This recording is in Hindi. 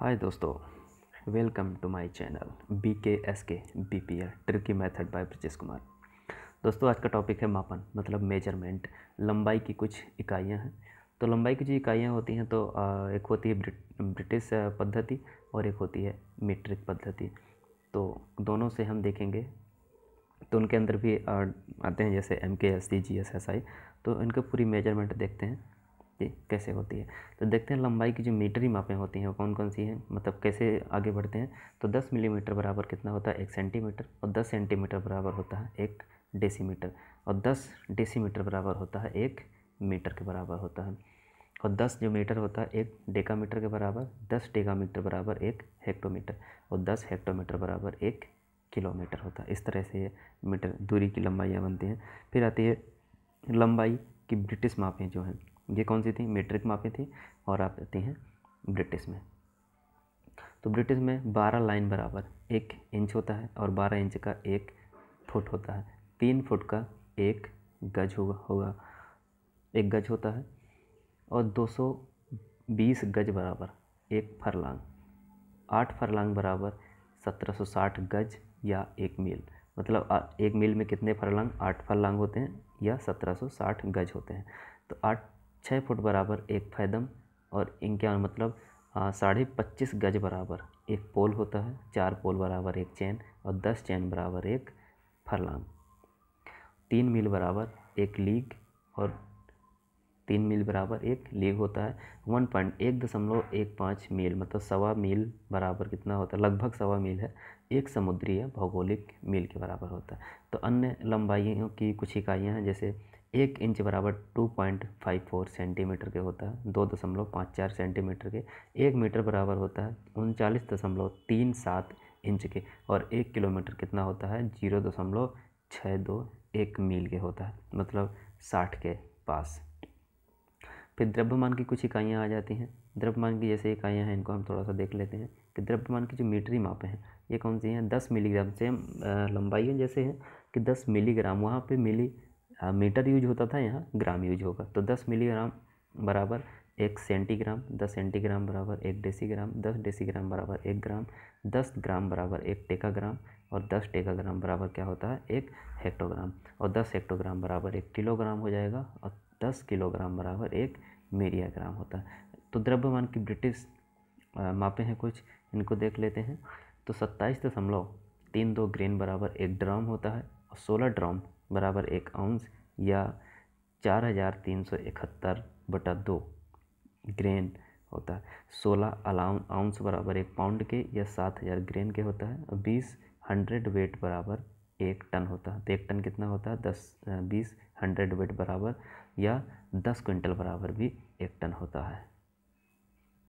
हाय दोस्तों welcome to my channel B K S K B P L tricky method by Brajesh Kumar दोस्तों आज का टॉपिक है मापन मतलब मेजरमेंट लंबाई की कुछ इकाइयां हैं तो लंबाई की जो इकाइयां होती हैं तो एक होती है ब्रिटिश पद्धति और एक होती है मीट्रिक पद्धति तो दोनों से हम देखेंगे तो उनके अंदर भी आते हैं जैसे M K S C G S S I तो इनका पूरी मेजरमेंट देखते हैं ये कैसे होती है तो देखते हैं लंबाई की जो मीटरी मापें होती हैं वो कौन कौन सी हैं मतलब कैसे आगे बढ़ते हैं तो 10 मिलीमीटर बराबर कितना होता है एक सेंटीमीटर और 10 सेंटीमीटर बराबर होता है एक डेसीमीटर और 10 डेसीमीटर बराबर होता है एक मीटर के बराबर होता है और 10 जो मीटर होता है एक डेकामीटर के बराबर दस डेकामीटर बराबर एक हेक्टोमीटर और दस हेक्टोमीटर बराबर एक किलोमीटर होता है इस तरह से ये मीटर दूरी की लंबाइयाँ बनती हैं फिर आती है लंबाई की ब्रिटिश मापें जो हैं ये कौन सी थी मेट्रिक मापी थी और आप आती हैं ब्रिटिश में तो ब्रिटिश में बारह लाइन बराबर एक इंच होता है और बारह इंच का एक फुट होता है तीन फुट का एक गज होगा होगा एक गज होता है और दो सौ बीस गज बराबर एक फरलांग आठ फरलांग बराबर सत्रह सौ साठ गज या एक मील मतलब एक मील में कितने फरलांग आठ फरलांग होते हैं या सत्रह सौ साठ गज होते हैं तो आठ छः फुट बराबर एक फैदम और इनके मतलब साढ़े पच्चीस गज बराबर एक पोल होता है चार पोल बराबर एक चैन और दस चैन बराबर एक फरलांग तीन मील बराबर एक लीग और तीन मील बराबर एक लीग होता है वन पॉइंट एक दशमलव एक पाँच मील मतलब सवा मील बराबर कितना होता है लगभग सवा मील है एक समुद्री भौगोलिक मील के बराबर होता है तो अन्य लंबाइयों की कुछ इकाइयाँ हैं जैसे एक इंच बराबर 2.54 सेंटीमीटर के होता है दो दशमलव पाँच चार सेंटीमीटर के एक मीटर बराबर होता है उनचालीस दशमलव तीन सात इंच के और एक किलोमीटर कितना होता है जीरो दशमलव छः दो एक मील के होता है मतलब साठ के पास फिर द्रव्यमान की कुछ इकाइयाँ आ जाती हैं द्रव्यमान की जैसे इकाइयाँ हैं इनको हम थोड़ा सा देख लेते हैं कि द्रव्यमान की जो मीटरी मापें हैं ये कौन सी हैं दस मिलीग्राम सेम लंबाई है जैसे है कि दस मिलीग्राम वहाँ पे मिली हाँ, मीटर यूज होता था यहाँ ग्राम यूज होगा तो दस मिलीग्राम बराबर एक सेंटीग्राम दस सेंटीग्राम बराबर एक डेसीग्राम दस डेसीग्राम बराबर एक ग्राम दस ग्राम बराबर एक टेकाग्राम और दस टेकाग्राम बराबर क्या होता है एक हेक्टोग्राम और दस हेक्टोग्राम बराबर एक किलोग्राम हो जाएगा और दस किलोग्राम बराबर एक मीडिया ग्राम होता है तो द्रव्यमान की ब्रिटिश मापे हैं कुछ इनको देख लेते हैं तो सत्ताईस दशमलव तीन दो ग्रेन बराबर एक ड्राम होता है और सोलह ड्रम बराबर एक आउंस या चार हज़ार तीन सौ इकहत्तर बटा दो ग्रेन होता है सोलह अलाउं आउंस बराबर एक पाउंड के या सात हज़ार ग्रेन के होता है और बीस हंड्रेड वेट बराबर एक टन होता है तो एक टन कितना होता है दस बीस हंड्रेड वेट बराबर या दस क्विंटल बराबर भी एक टन होता है